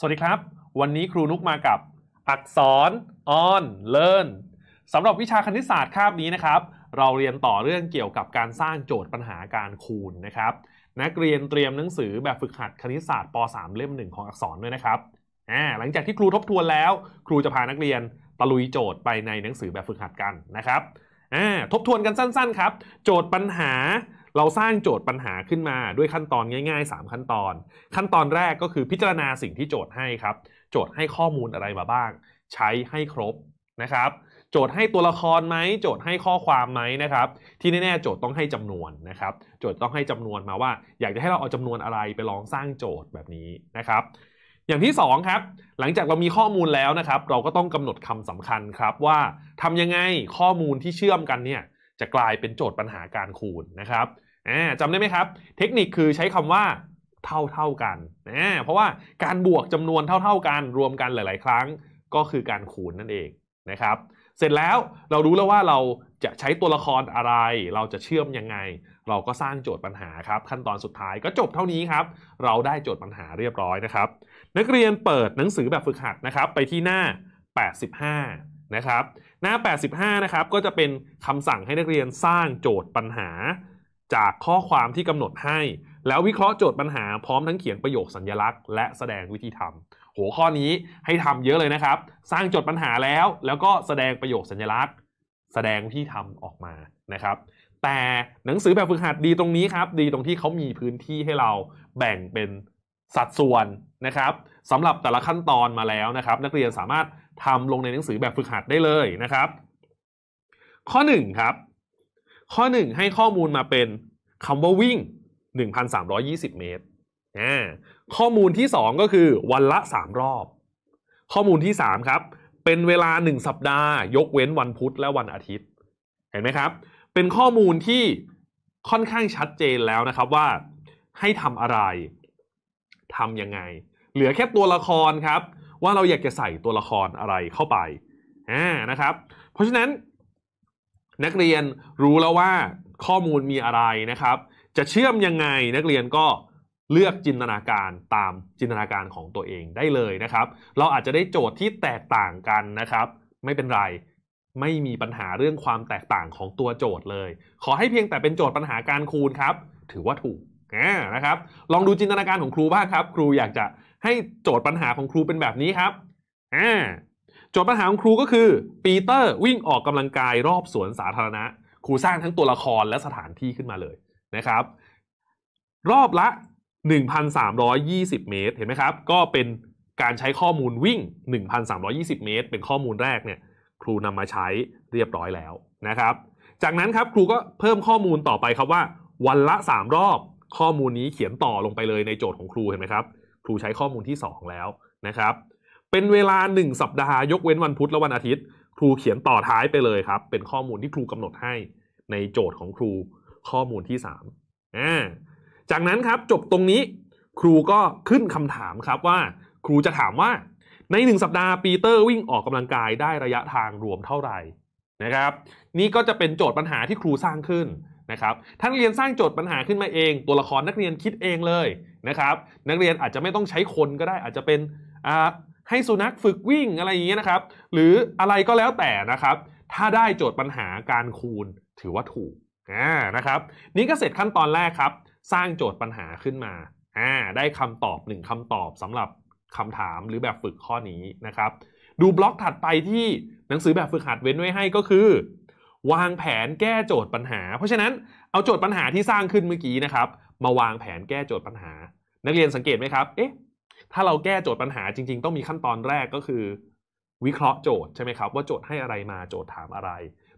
สวัสดีครับ วันนี้ครูนุกมากับอักษร on learn สำหรับวิชาคณิตศาสตร์คาบนี้นะครับเราเรียนต่อเรื่องเกี่ยวกับการสร้างโจทย์ปัญหาการคูณนะครับนักเรียนเตรียมหนังสือแบบฝึกหัดคณิตศาสตร์ป .3 เล่มหนึ่งของอักษรด้วยนะครับหลังจากที่ครูทบทวนแล้วครูจะพานักเรียนตะลุยโจทย์ไปในหนังสือแบบฝึกหัดกันนะครับทบทวนกันสั้นๆครับโจทย์ปัญหาเราสร้างโจทย์ปัญหาขึ้นมาด้วยขั้นตอนง่าย ๆ 3 ขั้นตอน ขั้นตอนแรกก็คือพิจารณาสิ่งที่โจทย์ให้ครับ โจทย์ให้ข้อมูลอะไรมาบ้าง ใช้ให้ครบนะครับ โจทย์ให้ตัวละครไหมโจทย์ให้ข้อความไหมนะครับ ที่แน่ๆ โจทย์ต้องให้จำนวนนะครับโจทย์ต้องให้จำนวนมาว่า อยากจะให้เราเอาจำนวนอะไรไปลองสร้างโจทย์แบบนี้นะครับอย่างที่2ครับหลังจากเรามีข้อมูลแล้วนะครับ เราก็ต้องกำหนดคำสำคัญครับว่าทำยังไงข้อมูลที่เชื่อมกันเนี่ย จะกลายเป็นโจทย์ปัญหาการคูณนะครับอ่าจำได้ไหมครับ เทคนิคคือใช้คำว่าเท่าเท่ากันนะเพราะว่าการบวกจำนวนเท่าเท่ากัน รวมกันหลายๆ ครั้งก็คือการคูณนั่นเองนะครับ เสร็จแล้วเรารู้แล้วว่าเราจะใช้ตัวละครอะไร เราจะเชื่อมยังไง เราก็สร้างโจทย์ปัญหาครับขั้นตอนสุดท้ายก็จบเท่านี้ครับเราได้โจทย์ปัญหาเรียบร้อยนะครับ นักเรียนเปิดหนังสือแบบฝึกหัดนะครับไปที่หน้า85นะครับหน้า 85นะครับก็จะเป็นคำสั่งให้นักเรียนสร้างโจทย์ปัญหาจากข้อความที่กำหนดให้ แล้ววิเคราะห์โจทย์ปัญหาพร้อมทั้งเขียนประโยคสัญญลักษณ์และแสดงวิธีทำาหข้อนี้ให้ทำเยอะเลยนะครับ สร้างโจทย์ปัญหาแล้ว แล้วก็แสดงประโยคสัญญลักษณ์ แสดงวิธีทำออกมานะครับ แต่หนังสือแบบฝึกหัดดีตรงนี้ครับ ดีตรงที่เขามีพื้นที่ให้เราแบ่งเป็นสัดส่วนนะครับสำหรับแต่ละขั้นตอนมาแล้วนะครับ นักเรียนสามารถทำลงในหนังสือแบบฝึกหัดได้เลยนะครับ ข้อ1ครับข้อ 1 ให้ข้อมูลมาเป็นคำว่าวิ่ง 1,320 เมตร ข้อมูลที่ 2 ก็คือวันละ 3 รอบ ข้อมูลที่3ครับ เป็นเวลา 1 สัปดาห์ ยกเว้นวันพุธและวันอาทิตย์ เห็นไหมครับ เป็นข้อมูลที่ค่อนข้างชัดเจนแล้วนะครับว่า ให้ทำอะไรทำยังไง เหลือแค่ตัวละครครับ ว่าเราอยากจะใส่ตัวละครอะไรเข้าไปนะครับ เพราะฉะนั้นนักเรียนรู้แล้วว่าข้อมูลมีอะไรนะครับ จะเชื่อมยังไงนักเรียนก็เลือกจินตนาการตามจินตนาการของตัวเองได้เลยนะครับ เราอาจจะได้โจทย์ที่แตกต่างกันนะครับ ไม่เป็นไรไม่มีปัญหาเรื่องความแตกต่างของตัวโจทย์เลย ขอให้เพียงแต่เป็นโจทย์ปัญหาการคูณครับ ถือว่าถูกนะครับ ลองดูจินตนาการของครูบ้างครับ ครูอยากจะให้โจทย์ปัญหาของครูเป็นแบบนี้ครับอ่าจทย์ปัญหาของครูก็คือปีเตอร์วิ่งออกกำลังกายรอบสวนสาธารณะ ครูสร้างทั้งตัวละครและสถานที่ขึ้นมาเลยนะครับ รอบละ 1,320 เมตรเห็นไหมครับ ก็เป็นการใช้ข้อมูลวิ่ง 1,320 เมตร เป็นข้อมูลแรกเนี่ย ครูนำมาใช้เรียบร้อยแล้วนะครับ จากนั้นครับครูก็เพิ่มข้อมูลต่อไปครับว่า วันละ 3 รอบข้อมูลนี้เขียนต่อลงไปเลยในโจทย์ของครูเห็นไหมครับครูใช้ข้อมูลที่ 2 แล้วนะครับเป็นเวลาหนึ่งสัปดาห์ยกเว้นวันพุธและวันอาทิตย์ ครูเขียนต่อท้ายไปเลยครับ เป็นข้อมูลที่ครูกำหนดให้ในโจทย์ของครูข้อมูลที่สามจากนั้นครับจบตรงนี้ ครูก็ขึ้นคำถามครับว่า ครูจะถามว่าในหนึ่งสัปดาห์ปีเตอร์วิ่งออกกำลังกายได้ระยะทางรวมเท่าไหร่นะครับ นี่ก็จะเป็นโจทย์ปัญหาที่ครูสร้างขึ้นนะครับท่านเรียนสร้างโจทย์ปัญหาขึ้นมาเองตัวละครนักเรียนคิดเองเลยนะครับ นักเรียนอาจจะไม่ต้องใช้คนก็ได้อาจจะเป็นให้สุนัขฝึกวิ่งอะไรอย่างเงี้ยนะครับ หรืออะไรก็แล้วแต่นะครับ ถ้าได้โจทย์ปัญหาการคูณถือว่าถูกอ่านะครับนี่ก็เสร็จขั้นตอนแรกครับ สร้างโจทย์ปัญหาขึ้นมาอ่าได้คำตอบหนึ่งคำตอบสำหรับคำถามหรือแบบฝึกข้อนี้นะครับ ดูบล็อกถัดไปที่หนังสือแบบฝึกหัดเว้นไว้ให้ก็คือ วางแผนแก้โจทย์ปัญหาเพราะฉะนั้นเอาโจทย์ปัญหาที่สร้างขึ้นเมื่อกี้นะครับมาวางแผนแก้โจทย์ปัญหา นักเรียนสังเกตไหมครับเอ๊ะถ้าเราแก้โจทย์ปัญหาจริงๆต้องมีขั้นตอนแรกก็คือ วิเคราะห์โจทย์ใช่ไหมครับว่าโจทย์ให้อะไรมาโจทย์ถามอะไร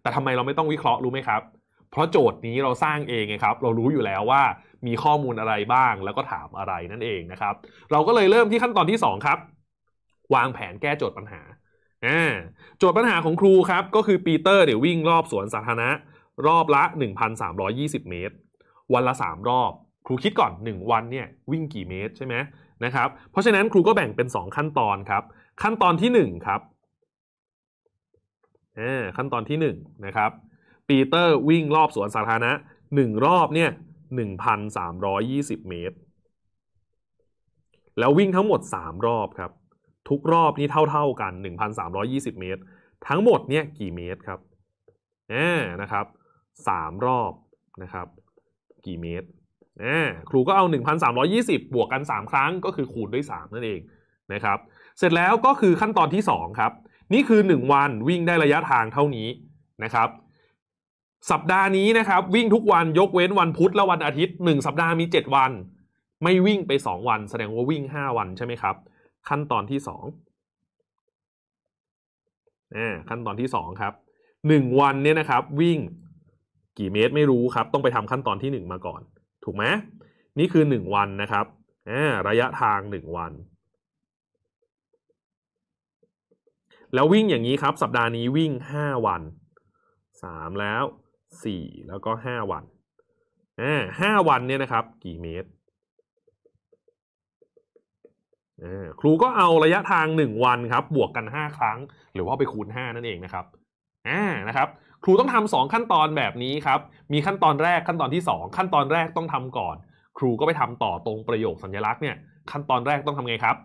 แต่ทำไมเราไม่ต้องวิเคราะห์รู้ไหมครับเพราะโจทย์นี้เราสร้างเองไงครับเรารู้อยู่แล้วว่ามีข้อมูลอะไรบ้างแล้วก็ถามอะไรนั่นเองนะครับ เราก็เลยเริ่มที่ขั้นตอนที่ 2 ครับ วางแผนแก้โจทย์ปัญหาโจทย์ปัญหาของครูครับก็คือปีเตอร์เดี๋ยววิ่งรอบสวนสาธารณะรอบละ 1,320 เมตร วันละ 3 รอบครูคิดก่อน 1 วันเนี่ย วิ่งกี่เมตรใช่ไหมนะครับเพราะฉะนั้นครูก็แบ่งเป็น 2 ขั้นตอนครับ ขั้นตอนที่ 1 ครับขั้นตอนที่1นะครับ ปีเตอร์วิ่งรอบสวนสาธารณะ1 รอบเนี่ย1,320 เมตร แล้ววิ่งทั้งหมด 3 รอบครับ ทุกรอบนี่เท่าๆกัน 1,320 เมตร ทั้งหมดเนี่ยกี่เมตรครับนะครับ3รอบนะครับ กี่เมตรครูก็เอา1,320บวกกัน3ครั้งก็คือ คูณด้วย3นั่นเองนะครับ เสร็จแล้วก็คือขั้นตอนที่2ครับ นี่คือ1วัน วิ่งได้ระยะทางเท่านี้นะครับ สัปดาห์นี้นะครับ วิ่งทุกวันยกเว้นวันพุธและวันอาทิตย์1สัปดาห์มี7วัน ไม่วิ่งไป2วัน แสดงว่าวิ่ง5วันใช่ไหมครับ ขั้นตอนที่2อ่ขั้นตอนที่2ครับ1วันเนี่ยนะครับ วิ่งกี่เมตรไม่รู้ครับ ต้องไปทำขั้นตอนที่1มาก่อนถูกไหมนี่คือ 1 วันนะครับระยะทาง 1 วัน แล้ววิ่งอย่างนี้ครับสัปดาห์นี้วิ่ง 5 วัน 3 แล้ว 4 แล้วก็ 5 วันห้าวันเนี่ยนะครับ กี่เมตร ครูก็เอาระยะทาง 1 วันครับ บวกกัน 5 ครั้ง หรือว่าไปคูณ 5 นั่นเองนะครับอ่านะครับครูต้องทำสองขั้นตอนแบบนี้ครับ มีขั้นตอนแรกขั้นตอนที่สองขั้นตอนแรกต้องทำก่อน ครูก็ไปทำต่อตรงประโยคสัญลักษณ์เนี่ยขั้นตอนแรกต้องทำไงครับ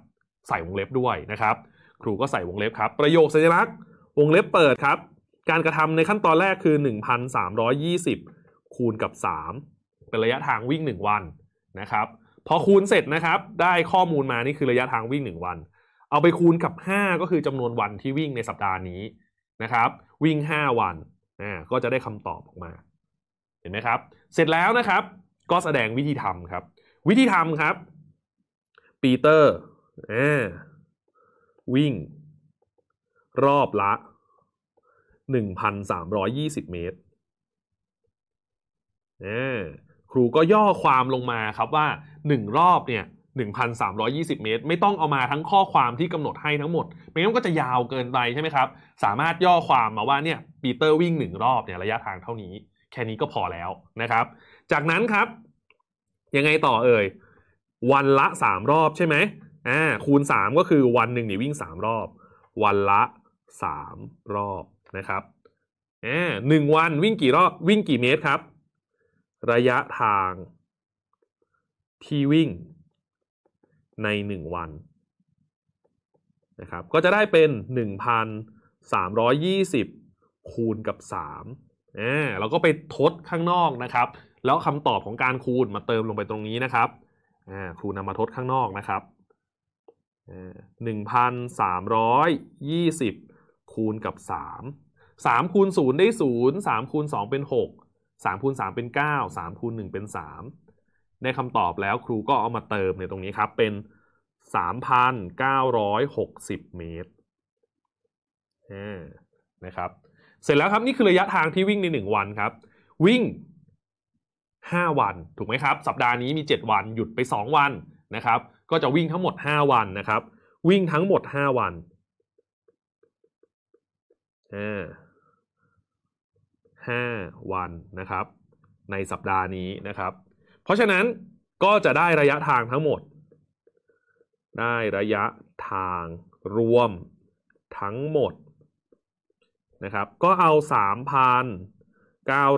ใส่วงเล็บด้วยนะครับครูก็ใส่วงเล็บครับประโยคสัญลักษณ์วงเล็บเปิดครับ การกระทำในขั้นตอนแรกคือ 1320 คูณกับ 3 เป็นระยะทางวิ่ง 1 วันนะครับพอคูณเสร็จนะครับได้ข้อมูลมานี่คือระยะทางวิ่ง 1 วัน เอาไปคูณกับ 5 ก็คือจำนวนวันที่วิ่งในสัปดาห์นี้นะครับวิ่ง 5 วันอ่าก็จะได้คำตอบออกมา เห็นไหมครับ เสร็จแล้วนะครับ ก็แสดงวิธีทำครับ วิธีทำครับ ปีเตอร์อวิ่ง รอบละหนนึ่งพัสามรอยี่สิบเมตร ครูก็ย่อความลงมาครับว่าหนึ่งรอบเนี่ย1,320 เมตร ไม่ต้องเอามาทั้งข้อความที่กำหนดให้ทั้งหมดไม่งั้นก็จะยาวเกินไปใช่ไหมครับ สามารถย่อความมาว่าเนี่ยปีเตอร์วิ่ง 1 รอบเนี่ยระยะทางเท่านี้ แค่นี้ก็พอแล้วนะครับ จากนั้นครับ ยังไงต่อเอ่ย วันละ 3 รอบใช่ไหมอ่าคูณ 3 ก็คือวันหนึ่งเนี่ยวิ่ง 3 รอบ วันละ 3 รอบนะครับอ่าหนึ่งวันวิ่งกี่รอบวิ่งกี่เมตรครับระยะทางที่วิ่งใน 1 วันนะครับก็จะได้เป็น 1,320คูณกับ3อ่าเราก็ไปทดข้างนอกนะครับ แล้วคำตอบของการคูณมาเติมลงไปตรงนี้นะครับอ่าครูนำมาทดข้างนอกนะครับหนึ่งพันสามร้อยยี่สิบคูณกับสามสามคูณศูนย์ได้ศูนย์สามคูณสองเป็นหกสามคูณสามเป็นเก้าสามคูณหนึ่งเป็นสามได้คำตอบแล้วครูก็เอามาเติมในตรงนี้ครับ เป็น 3,960 เมตรนะครับ เสร็จแล้วครับ นี่คือระยะทางที่วิ่งใน 1 วันครับ วิ่ง 5 วัน ถูกไหมครับ สัปดาห์นี้มี 7 วันหยุดไป 2 วันนะครับ ก็จะวิ่งทั้งหมด 5 วันนะครับ วิ่งทั้งหมด 5 วันห้าวันนะครับ ในสัปดาห์นี้นะครับเพราะฉะนั้นก็จะได้ระยะทางทั้งหมด ได้ระยะทางรวมทั้งหมดนะครับ ก็เอา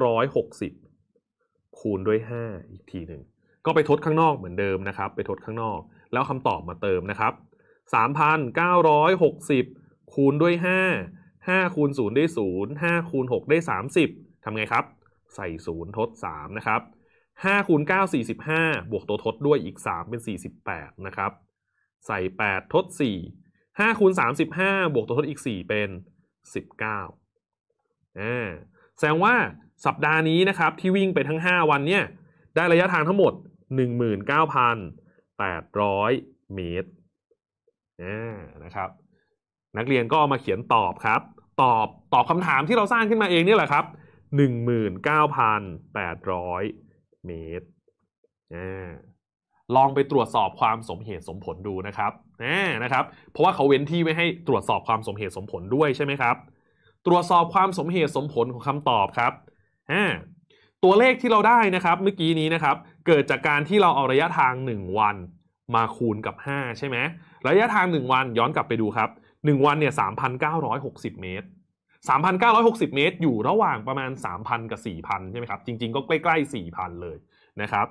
3,960 คูณด้วย 5 อีกทีหนึ่งก็ไปทดข้างนอกเหมือนเดิมนะครับ ไปทดข้างนอก แล้วคำตอบมาเติมนะครับ 3,960 คูณด้วย 5 5คูณ0ได้0 5คูณ6ได้30ทำไงครับ ใส่0ทด3นะครับ5คูณ9 45บวกตัวทดด้วยอีก 3 เป็น 48 นะครับ ใส่ 8 ทด 4 5 คูณ 35 บวกตัวทดอีก 4 เป็น 19อ่าแสดงว่าสัปดาห์นี้นะครับ ที่วิ่งไปทั้ง 5 วันเนี่ย ได้ระยะทางทั้งหมด 19,800 เมตรนะครับนักเรียนก็มาเขียนตอบครับ ตอบตอบคำถามที่เราสร้างขึ้นมาเองนี่แหละครับ 19,800เมตรลองไปตรวจสอบความสมเหตุสมผลดูนะครับนะครับเพราะว่าเขาเว้นที่ไว้ให้ตรวจสอบความสมเหตุสมผลด้วยใช่ไหมครับตรวจสอบความสมเหตุสมผลของคำตอบครับตัวเลขที่เราได้นะครับเมื่อกี้นี้นะครับเกิดจากการที่เราเอาระยะทาง 1 วัน มาคูณกับ5ใช่ไหมระยะทาง 1 วันย้อนกลับไปดูครับ 1 วันเนี่ย3,960 เมตร3,960 เมตรอยู่ระหว่างประมาณ 3,000 กับ 4,000 ใช่ไหมครับ จริง ๆ ก็ใกล้ ๆ 4,000 เลยนะครับ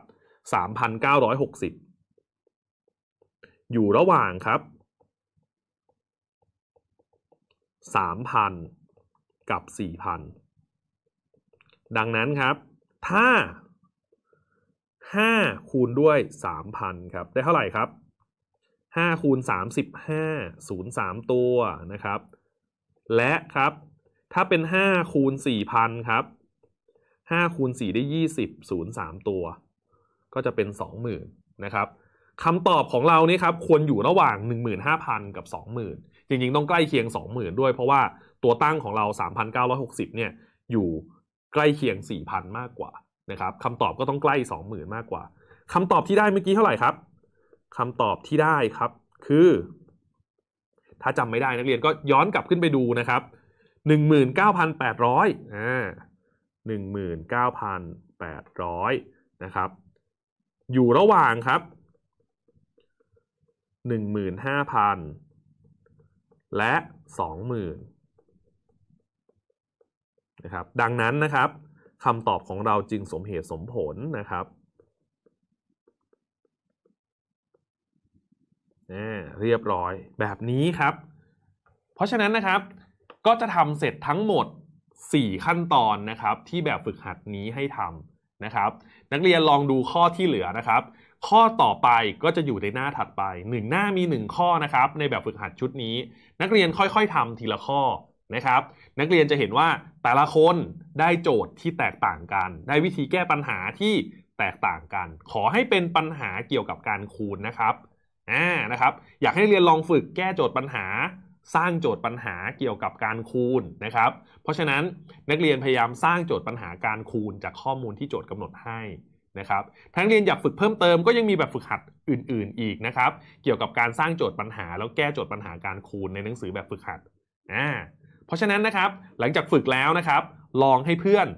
3,960 อยู่ระหว่างครับ 3,000 กับ 4,000 ดังนั้นครับถ้า 5 คูณด้วย 3,000 ครับ ได้เท่าไหร่ครับ 5 คูณ35 03ตัวนะครับ และครับถ้าเป็นห้าคูณสี่พันครับห้าคูณสี่ได้ยี่สิบศูนย์สามตัว ก็จะเป็นสองหมื่นนะครับคำตอบของเรานี่ครับ ควรอยู่ระหว่าง15,000 กับ 20,000จริงๆ ต้องใกล้เคียง 20,000 ด้วยเพราะว่าตัวตั้งของเรา 3,960เนี่ย อยู่ใกล้เคียง 4,000 มากกว่านะครับคำตอบก็ต้องใกล้20,000มากกว่าคำตอบที่ได้เมื่อกี้เท่าไหร่ครับคำตอบที่ได้ครับ คือ ถ้าจำไม่ได้นักเรียนก็ย้อนกลับขึ้นไปดูนะครับหนึ่งหมื่นเก้าพันแปดร้อยอ่าหนึ่งหมื่นเก้าพันแปดร้อยนะครับ อยู่ระหว่างครับหนึ่งหมื่นห้าพันและสองหมื่นนะครับ ดังนั้นนะครับ คำตอบของเราจึงสมเหตุสมผลนะครับ เรียบร้อยแบบนี้ครับ เพราะฉะนั้นนะครับก็จะทำเสร็จทั้งหมด 4 ขั้นตอนนะครับที่แบบฝึกหัดนี้ให้ทำนะครับ นักเรียนลองดูข้อที่เหลือนะครับ ข้อต่อไปก็จะอยู่ในหน้าถัดไป 1 หน้ามี 1 ข้อนะครับในแบบฝึกหัดชุดนี้ นักเรียนค่อยๆทำทีละข้อนะครับ นักเรียนจะเห็นว่าแต่ละคนได้โจทย์ที่แตกต่างกัน ได้วิธีแก้ปัญหาที่แตกต่างกัน ขอให้เป็นปัญหาเกี่ยวกับการคูณนะครับอ่านะครับอยากให้เรียนลองฝึกแก้โจทย์ปัญหาสร้างโจทย์ปัญหาเกี่ยวกับการคูณนะครับ เพราะฉะนั้นนักเรียนพยายามสร้างโจทย์ปัญหาการคูณจากข้อมูลที่โจทย์กำหนดให้นะครับ ทั้งเรียนอยากฝึกเพิ่มเติมก็ยังมีแบบฝึกหัดอื่นๆอีกนะครับ เกี่ยวกับการสร้างโจทย์ปัญหา แล้วแก้โจทย์ปัญหาการคูณในหนังสือแบบฝึกหัดอ่าเพราะฉะนั้นนะครับ หลังจากฝึกแล้วนะครับ ลองให้เพื่อน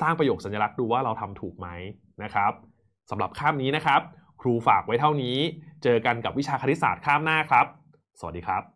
สร้างประโยคสัญลักษณ์ดูว่าเราทำถูกไหมนะครับสำหรับข้ามนี้นะครับ ครูฝากไว้เท่านี้ เจอกันกับวิชาคณิตศาสตร์ข้ามหน้าครับ สวัสดีครับ